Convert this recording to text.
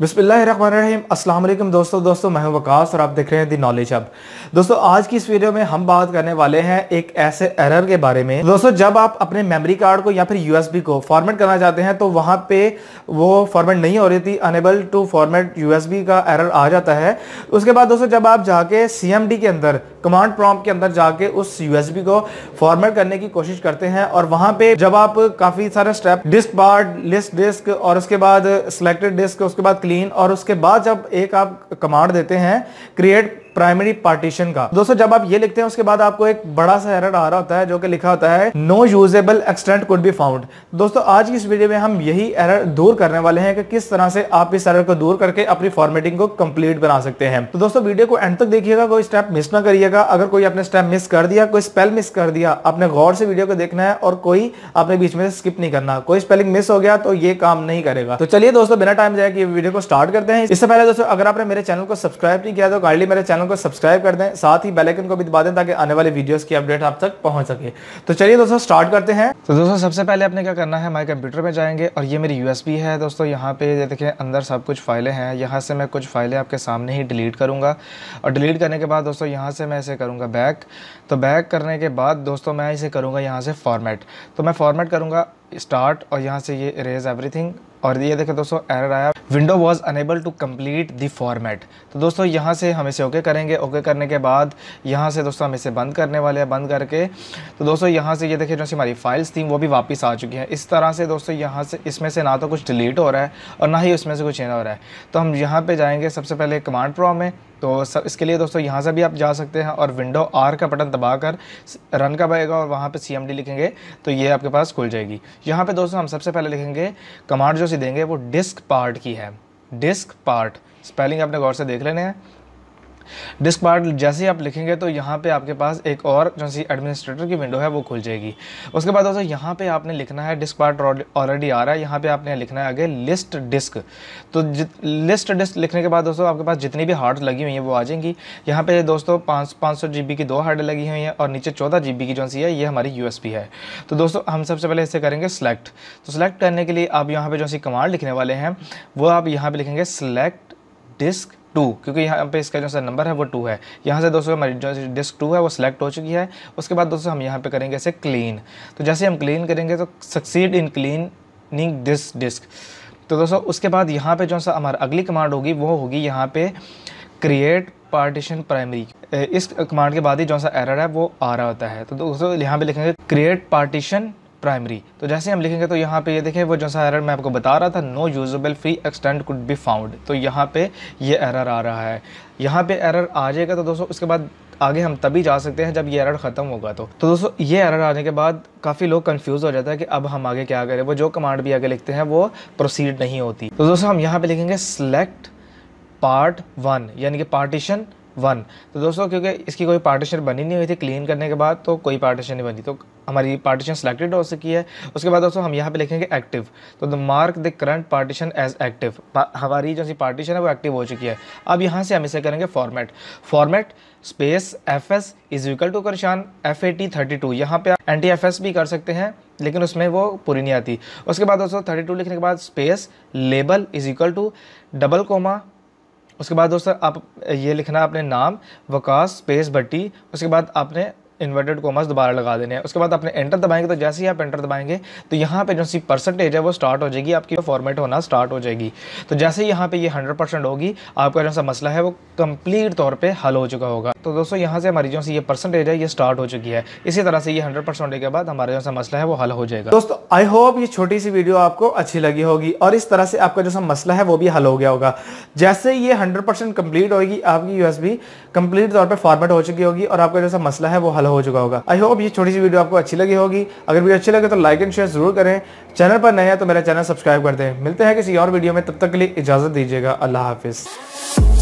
बिस्मिल्लाम दोस्तों दोस्तों मैं हूं वकास और आप देख रहे हैं दी नॉलेज अब दोस्तों आज की इस वीडियो में हम बात करने वाले हैं एक ऐसे एरर के बारे में दोस्तों जब आप अपने मेमोरी कार्ड को या फिर यूएसबी को फॉर्मेट करना चाहते हैं तो वहां पे वो फॉर्मेट नहीं हो रही थी अनेबल टू फॉर्मेट यूएसबी का एरर आ जाता है उसके बाद दोस्तों जब आप जाके सी के अंदर कमांड प्रॉम्प्ट के अंदर जाके उस यूएसबी को फॉर्मेट करने की कोशिश करते हैं और वहां पे जब आप काफी सारे step diskpart list disk और उसके बाद सिलेक्टेड डिस्क उसके बाद क्लीन और उसके बाद जब एक आप कमांड देते हैं क्रिएट प्राइमरी पार्टीशन का दोस्तों जब आप ये लिखते हैं उसके बाद आपको एक बड़ा सा एरर आ रहा होता है जो कि लिखा होता है no usable extent could be found दोस्तों आज की इस वीडियो में हम यही एरर दूर करने वाले हैं कि किस तरह से आप इस एरर को दूर करके अपनी फॉर्मेटिंग को कंप्लीट बना सकते हैं तो दोस्तों वीडियो को एंड तक देखिएगा कोई स्टेप मिस ना करिएगा अगर कोई अपने स्टेप मिस कर दिया कोई स्पेल मिस कर दिया अपने गौर से वीडियो को देखना है और कोई अपने बीच में स्किप नहीं करना कोई स्पेलिंग मिस हो गया तो ये काम नहीं करेगा तो चलिए दोस्तों बिना टाइम जाएगी वीडियो को स्टार्ट करते हैं इससे पहले दोस्तों अगर आपने मेरे चैनल को सब्सक्राइब नहीं किया तो काइंडली मेरे चैनल चैनल को सब्सक्राइब कर दें साथ ही बेल आइकन को भी दबा दें ताकि आने वाले वीडियोस की अपडेट आप तक पहुंच सके तो चलिए दोस्तों स्टार्ट करते हैं तो दोस्तों सबसे पहले आपने क्या करना है हमारे कंप्यूटर में जाएंगे और ये मेरी यूएसबी है दोस्तों यहाँ पे देखें अंदर सब कुछ फाइलें हैं यहाँ से मैं कुछ फाइलें आपके सामने ही डिलीट करूँगा और डिलीट करने के बाद दोस्तों यहाँ से मैं इसे करूँगा बैक तो बैक करने के बाद दोस्तों मैं इसे करूँगा यहाँ से फॉर्मेट तो मैं फॉर्मेट करूँगा स्टार्ट और यहाँ से ये इरेज एवरीथिंग और ये देखें दोस्तों एरर आया window was unable to complete the format तो दोस्तों यहाँ से हम इसे ओके करेंगे ओके करने के बाद यहाँ से दोस्तों हम इसे बंद करने वाले हैं बंद करके तो दोस्तों यहाँ से ये देखिए जो हमारी फाइल्स थी वो भी वापस आ चुकी हैं इस तरह से दोस्तों यहाँ से इसमें से ना तो कुछ डिलीट हो रहा है और ना ही उसमें से कुछ चेंज हो रहा है तो हम यहाँ पर जाएँगे सबसे पहले कमांड प्रो में तो सब इसके लिए दोस्तों यहाँ से भी आप जा सकते हैं और विंडो आर का बटन दबाकर रन का पाएगा और वहाँ पे सी लिखेंगे तो ये आपके पास खुल जाएगी यहाँ पे दोस्तों हम सबसे पहले लिखेंगे कमांड जो सी देंगे वो डिस्क पार्ट की है डिस्क पार्ट स्पेलिंग आपने गौर से देख लेने हैं डिस्क पार्ट जैसे ही आप लिखेंगे तो यहाँ पे आपके पास एक और जो सी एडमिनिस्ट्रेटर की विंडो है वो खुल जाएगी उसके बाद दोस्तों यहाँ पे आपने लिखना है डिस्क पार्ट ऑलरेडी तो आ रहा है यहाँ पे आपने लिखना है आगे लिस्ट डिस्क तो लिस्ट डिस्क लिखने के बाद दोस्तों आपके पास जितनी भी हार्ड लगी हुई हैं वो आ जाएंगी यहाँ पे दोस्तों पाँच पाँच सौ की दो हार्ड लगी हुई हैं और नीचे चौदह जी की जो सी है ये हमारी यू है तो दोस्तों हम सबसे पहले इसे करेंगे सेलेक्ट तो सेलेक्ट करने के लिए आप यहाँ पर जो सी कमांड लिखने वाले हैं वो आप यहाँ पर लिखेंगे सेलेक्ट डिस्क टू क्योंकि यहाँ पे इसका जो सा नंबर है वो टू है यहाँ से दोस्तों हमारी जो डिस्क टू है वो सिलेक्ट हो चुकी है उसके बाद दोस्तों हम यहाँ पे करेंगे इसे क्लीन तो जैसे हम क्लीन करेंगे तो succeed in cleaning this disk तो दोस्तों उसके बाद यहाँ पे जो सा हमारा अगली कमांड होगी वो होगी यहाँ पे क्रिएट पार्टीशन प्राइमरी इस कमांड के बाद ही जो सा एरर है वो आ रहा होता है तो दोस्तों यहाँ पे लिखेंगे क्रिएट पार्टीशन प्राइमरी तो जैसे हम लिखेंगे तो यहाँ पे ये देखें वो जैसा एरर मैं आपको बता रहा था no usable free extend could be found तो यहाँ पे ये एरर आ रहा है यहाँ पे एरर आ जाएगा तो दोस्तों उसके बाद आगे हम तभी जा सकते हैं जब ये एरर ख़त्म होगा तो तो दोस्तों ये एरर आने के बाद काफ़ी लोग कंफ्यूज हो जाता है कि अब हम आगे क्या करें वो जो कमांड भी आगे लिखते हैं वो प्रोसीड नहीं होती तो दोस्तों हम यहाँ पे लिखेंगे सेलेक्ट पार्ट वन यानी कि पार्टीशन वन तो दोस्तों क्योंकि इसकी कोई पार्टीशन बनी नहीं हुई थी क्लीन करने के बाद तो कोई पार्टीशन नहीं बनी तो हमारी पार्टीशन सेलेक्टेड हो सकी है उसके बाद दोस्तों हम यहाँ पे लिखेंगे एक्टिव तो the mark the current partition as active हमारी जो सी पार्टीशन है वो एक्टिव हो चुकी है अब यहाँ से हम इसे करेंगे format format space F S is equal to करशान F A T thirty two यहाँ पर एन टी एफ एस भी कर सकते हैं लेकिन उसमें वो पूरी नहीं आती उसके बाद दोस्तों थर्टी टू लिखने के बाद space label is equal to double comma उसके बाद दोस्तों आप ये लिखना है अपने नाम वकास स्पेस भट्टी उसके बाद आपने इन्वर्टेड कोमास दोबारा लगा देने हैं उसके बाद आपने एंटर दबाएंगे तो जैसे ही आप एंटर दबाएंगे तो यहाँ पे जो सी परसेंटेज है वो स्टार्ट हो जाएगी आपकी फॉर्मेट होना स्टार्ट हो जाएगी तो जैसे ही यहाँ पे ये हंड्रेड परसेंट होगी आपका जो सा मसला है वो कंप्लीट तौर पर हल हो चुका होगा तो दोस्तों यहाँ से हमारी जो सी ये परसेंटेज है ये स्टार्ट हो चुकी है इसी तरह से ये हंड्रेड परसेंट होने के बाद हमारा जो सा मसला है वो हल हो जाएगा दोस्तों आई होप ये छोटी सी वीडियो आपको अच्छी लगी होगी और इस तरह से आपका जो सा मसला है वो भी हल हो गया होगा जैसे ये हंड्रेड परसेंट होगी आपकी यूएसबी कंप्लीट तौर पर फॉर्मेट हो चुकी होगी और आपका जो सा मसला है वो हल वाला हो चुका होगा आई होप ये छोटी सी वीडियो आपको अच्छी लगी होगी अगर वीडियो अच्छी लगे तो लाइक एंड शेयर जरूर करें चैनल पर नया तो मेरा चैनल सब्सक्राइब कर दें मिलते हैं किसी और वीडियो में तब तक के लिए इजाजत दीजिएगा अल्लाह हाफिज़